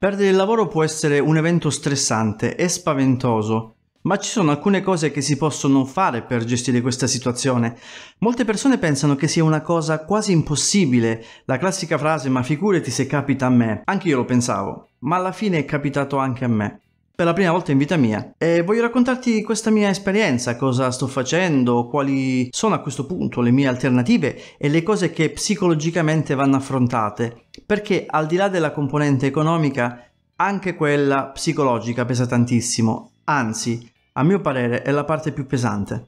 Perdere il lavoro può essere un evento stressante e spaventoso, ma ci sono alcune cose che si possono fare per gestire questa situazione. Molte persone pensano che sia una cosa quasi impossibile, la classica frase ma figurati se capita a me, anche io lo pensavo, ma alla fine è capitato anche a me per la prima volta in vita mia e voglio raccontarti questa mia esperienza, cosa sto facendo, quali sono a questo punto le mie alternative e le cose che psicologicamente vanno affrontate, perché al di là della componente economica anche quella psicologica pesa tantissimo, anzi, a mio parere è la parte più pesante.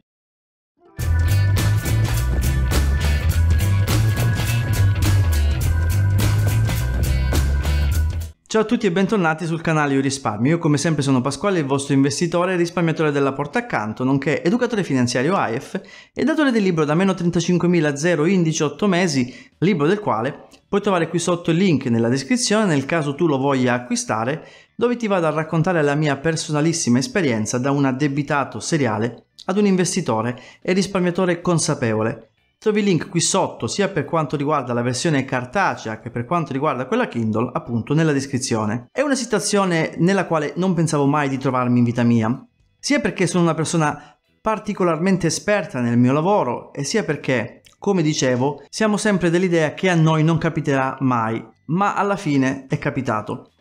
Ciao a tutti e bentornati sul canale Io Risparmio. Io come sempre sono Pasquale, il vostro investitore e risparmiatore della porta accanto, nonché educatore finanziario AIF e datore del libro da meno 35.000 in 18 mesi, libro del quale puoi trovare qui sotto il link nella descrizione nel caso tu lo voglia acquistare, dove ti vado a raccontare la mia personalissima esperienza da un addebitato seriale ad un investitore e risparmiatore consapevole Trovi il link qui sotto sia per quanto riguarda la versione cartacea che per quanto riguarda quella Kindle appunto nella descrizione. È una situazione nella quale non pensavo mai di trovarmi in vita mia, sia perché sono una persona particolarmente esperta nel mio lavoro e sia perché, come dicevo, siamo sempre dell'idea che a noi non capiterà mai, ma alla fine è capitato.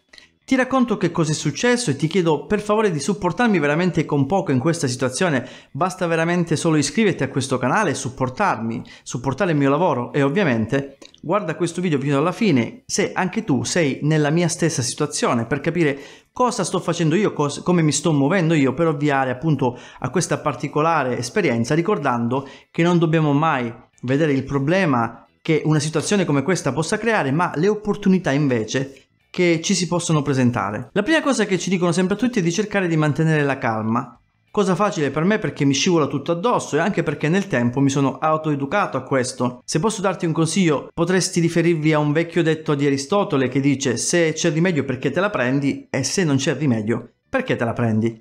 Ti racconto che cosa è successo e ti chiedo per favore di supportarmi veramente con poco in questa situazione. Basta veramente solo iscriverti a questo canale, supportarmi, supportare il mio lavoro e ovviamente guarda questo video fino alla fine se anche tu sei nella mia stessa situazione per capire cosa sto facendo io, cosa, come mi sto muovendo io per ovviare appunto a questa particolare esperienza ricordando che non dobbiamo mai vedere il problema che una situazione come questa possa creare ma le opportunità invece che ci si possono presentare. La prima cosa che ci dicono sempre tutti è di cercare di mantenere la calma, Cosa facile per me perché mi scivola tutto addosso e anche perché nel tempo mi sono autoeducato a questo. Se posso darti un consiglio, potresti riferirvi a un vecchio detto di Aristotele che dice se c'è rimedio perché te la prendi e se non c'è rimedio perché te la prendi.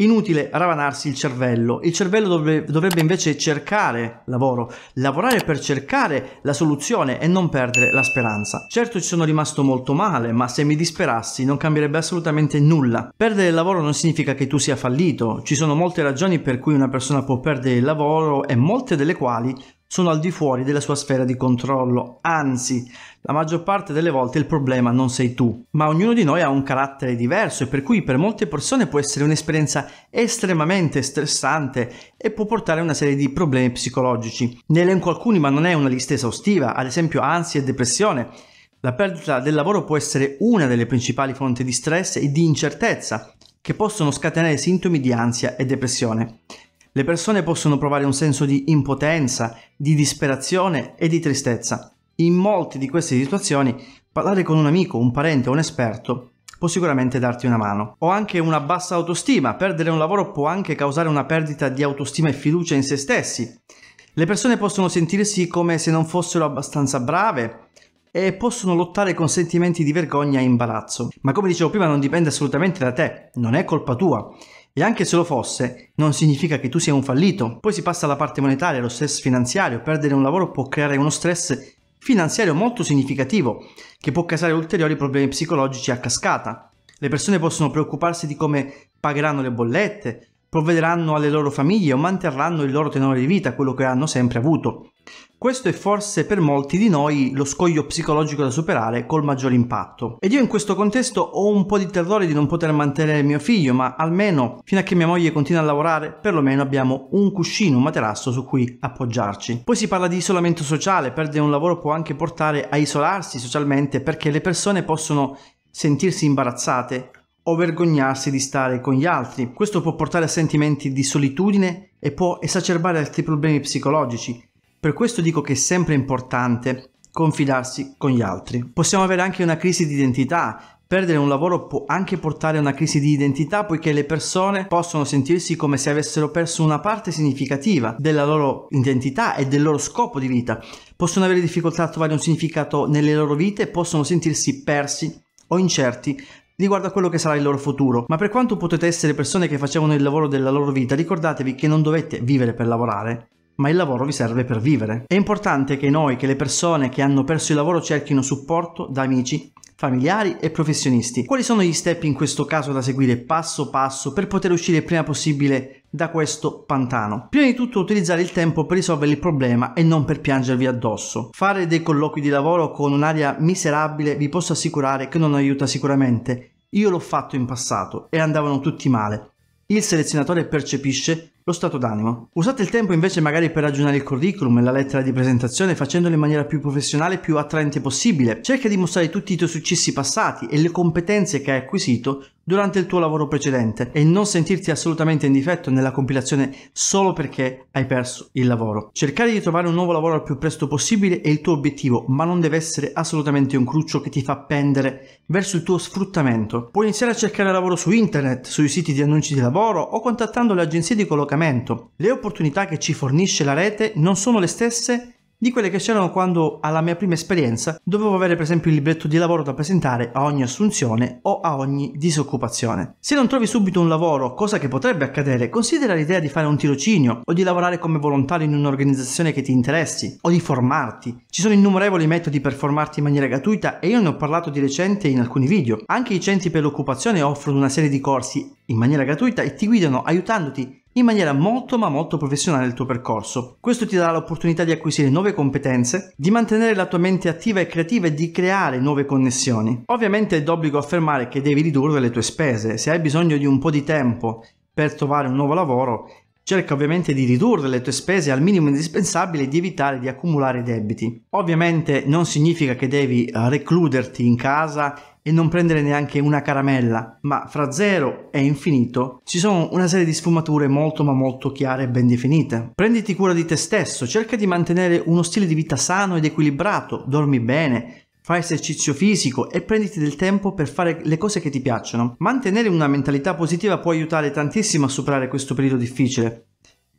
Inutile ravanarsi il cervello, il cervello dovrebbe, dovrebbe invece cercare lavoro, lavorare per cercare la soluzione e non perdere la speranza. Certo ci sono rimasto molto male, ma se mi disperassi non cambierebbe assolutamente nulla. Perdere il lavoro non significa che tu sia fallito, ci sono molte ragioni per cui una persona può perdere il lavoro e molte delle quali sono al di fuori della sua sfera di controllo, anzi, la maggior parte delle volte il problema non sei tu, ma ognuno di noi ha un carattere diverso e per cui per molte persone può essere un'esperienza estremamente stressante e può portare a una serie di problemi psicologici. Ne elenco alcuni, ma non è una lista esaustiva, ad esempio ansia e depressione. La perdita del lavoro può essere una delle principali fonti di stress e di incertezza che possono scatenare sintomi di ansia e depressione. Le persone possono provare un senso di impotenza, di disperazione e di tristezza. In molte di queste situazioni, parlare con un amico, un parente o un esperto può sicuramente darti una mano. O anche una bassa autostima, perdere un lavoro può anche causare una perdita di autostima e fiducia in se stessi. Le persone possono sentirsi come se non fossero abbastanza brave e possono lottare con sentimenti di vergogna e imbarazzo. Ma come dicevo prima non dipende assolutamente da te, non è colpa tua. E anche se lo fosse, non significa che tu sia un fallito. Poi si passa alla parte monetaria, allo stress finanziario, perdere un lavoro può creare uno stress finanziario molto significativo, che può causare ulteriori problemi psicologici a cascata. Le persone possono preoccuparsi di come pagheranno le bollette, provvederanno alle loro famiglie o manterranno il loro tenore di vita, quello che hanno sempre avuto. Questo è forse per molti di noi lo scoglio psicologico da superare col maggior impatto. Ed io in questo contesto ho un po' di terrore di non poter mantenere mio figlio, ma almeno fino a che mia moglie continua a lavorare, perlomeno abbiamo un cuscino, un materasso su cui appoggiarci. Poi si parla di isolamento sociale, perdere un lavoro può anche portare a isolarsi socialmente perché le persone possono sentirsi imbarazzate o vergognarsi di stare con gli altri. Questo può portare a sentimenti di solitudine e può esacerbare altri problemi psicologici per questo dico che è sempre importante confidarsi con gli altri. Possiamo avere anche una crisi di identità. Perdere un lavoro può anche portare a una crisi di identità poiché le persone possono sentirsi come se avessero perso una parte significativa della loro identità e del loro scopo di vita. Possono avere difficoltà a trovare un significato nelle loro vite e possono sentirsi persi o incerti riguardo a quello che sarà il loro futuro. Ma per quanto potete essere persone che facevano il lavoro della loro vita, ricordatevi che non dovete vivere per lavorare, ma il lavoro vi serve per vivere. È importante che noi, che le persone che hanno perso il lavoro cerchino supporto da amici, familiari e professionisti. Quali sono gli step in questo caso da seguire passo passo per poter uscire il prima possibile da questo pantano. Prima di tutto utilizzare il tempo per risolvere il problema e non per piangervi addosso. Fare dei colloqui di lavoro con un'aria miserabile vi posso assicurare che non aiuta sicuramente. Io l'ho fatto in passato e andavano tutti male. Il selezionatore percepisce lo stato d'animo. Usate il tempo invece magari per ragionare il curriculum e la lettera di presentazione facendolo in maniera più professionale e più attraente possibile. Cerca di mostrare tutti i tuoi successi passati e le competenze che hai acquisito durante il tuo lavoro precedente e non sentirti assolutamente in difetto nella compilazione solo perché hai perso il lavoro. Cercare di trovare un nuovo lavoro al più presto possibile è il tuo obiettivo, ma non deve essere assolutamente un cruccio che ti fa pendere verso il tuo sfruttamento. Puoi iniziare a cercare lavoro su internet, sui siti di annunci di lavoro o contattando le agenzie di collocamento collocamento. Le opportunità che ci fornisce la rete non sono le stesse di quelle che c'erano quando alla mia prima esperienza dovevo avere per esempio il libretto di lavoro da presentare a ogni assunzione o a ogni disoccupazione. Se non trovi subito un lavoro, cosa che potrebbe accadere, considera l'idea di fare un tirocinio o di lavorare come volontario in un'organizzazione che ti interessi o di formarti. Ci sono innumerevoli metodi per formarti in maniera gratuita e io ne ho parlato di recente in alcuni video. Anche i centri per l'occupazione offrono una serie di corsi in maniera gratuita e ti guidano aiutandoti in maniera molto ma molto professionale il tuo percorso. Questo ti darà l'opportunità di acquisire nuove competenze, di mantenere la tua mente attiva e creativa e di creare nuove connessioni. Ovviamente è d'obbligo affermare che devi ridurre le tue spese. Se hai bisogno di un po' di tempo per trovare un nuovo lavoro, Cerca ovviamente di ridurre le tue spese al minimo indispensabile e di evitare di accumulare debiti. Ovviamente non significa che devi eh, recluderti in casa e non prendere neanche una caramella, ma fra zero e infinito ci sono una serie di sfumature molto ma molto chiare e ben definite. Prenditi cura di te stesso, cerca di mantenere uno stile di vita sano ed equilibrato, dormi bene, Fai esercizio fisico e prenditi del tempo per fare le cose che ti piacciono. Mantenere una mentalità positiva può aiutare tantissimo a superare questo periodo difficile.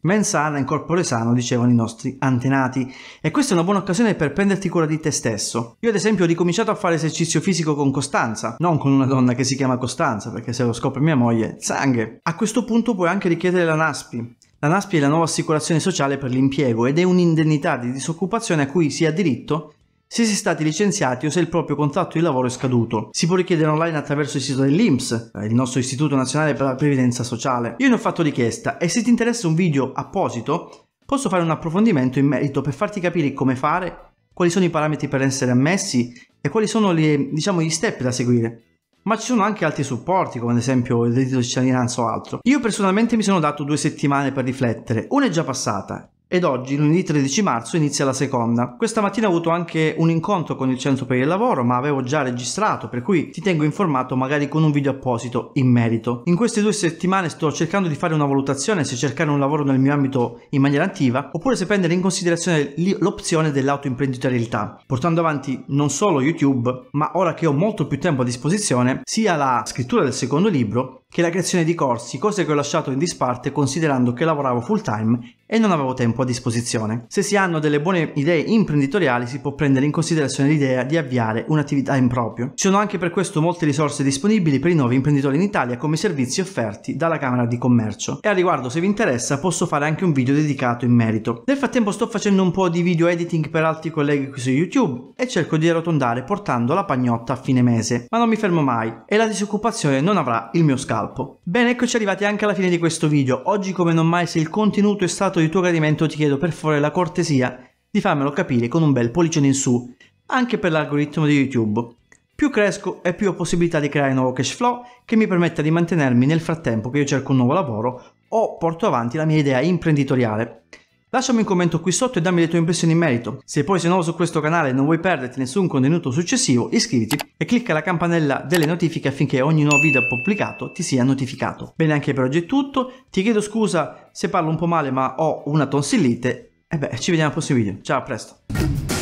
Mens sana in corpore sano, dicevano i nostri antenati, e questa è una buona occasione per prenderti cura di te stesso. Io, ad esempio, ho ricominciato a fare esercizio fisico con Costanza, non con una donna che si chiama Costanza, perché se lo scopre mia moglie, sangue. A questo punto puoi anche richiedere la NASPI, la NASPI è la nuova assicurazione sociale per l'impiego ed è un'indennità di disoccupazione a cui si ha diritto se si è stati licenziati o se il proprio contratto di lavoro è scaduto. Si può richiedere online attraverso il sito dell'INPS, eh, il nostro Istituto Nazionale per la Previdenza Sociale. Io ne ho fatto richiesta e se ti interessa un video apposito, posso fare un approfondimento in merito per farti capire come fare, quali sono i parametri per essere ammessi e quali sono le, diciamo, gli step da seguire ma ci sono anche altri supporti come ad esempio il reddito di cittadinanza o altro. Io personalmente mi sono dato due settimane per riflettere, una è già passata ed oggi, lunedì 13 marzo, inizia la seconda. Questa mattina ho avuto anche un incontro con il Centro per il Lavoro, ma avevo già registrato, per cui ti tengo informato magari con un video apposito in merito. In queste due settimane sto cercando di fare una valutazione se cercare un lavoro nel mio ambito in maniera attiva, oppure se prendere in considerazione l'opzione dell'autoimprenditorialità, portando avanti non solo YouTube, ma ora che ho molto più tempo a disposizione, sia la scrittura del secondo libro, che la creazione di corsi, cose che ho lasciato in disparte considerando che lavoravo full time e non avevo tempo a disposizione. Se si hanno delle buone idee imprenditoriali si può prendere in considerazione l'idea di avviare un'attività in proprio. Ci sono anche per questo molte risorse disponibili per i nuovi imprenditori in Italia come servizi offerti dalla Camera di Commercio. E a riguardo se vi interessa posso fare anche un video dedicato in merito. Nel frattempo sto facendo un po' di video editing per altri colleghi qui su YouTube e cerco di arrotondare portando la pagnotta a fine mese. Ma non mi fermo mai e la disoccupazione non avrà il mio scatto scalpo. Bene, eccoci arrivati anche alla fine di questo video. Oggi come non mai se il contenuto è stato di tuo gradimento ti chiedo per favore la cortesia di farmelo capire con un bel pollicione in su, anche per l'algoritmo di YouTube. Più cresco e più ho possibilità di creare nuovo cash flow che mi permetta di mantenermi nel frattempo che io cerco un nuovo lavoro o porto avanti la mia idea imprenditoriale. Lasciami un commento qui sotto e dammi le tue impressioni in merito. Se poi sei nuovo su questo canale e non vuoi perderti nessun contenuto successivo, iscriviti e clicca la campanella delle notifiche affinché ogni nuovo video pubblicato ti sia notificato. Bene, anche per oggi è tutto. Ti chiedo scusa se parlo un po' male, ma ho una tonsillite. E beh, ci vediamo al prossimo video. Ciao, a presto.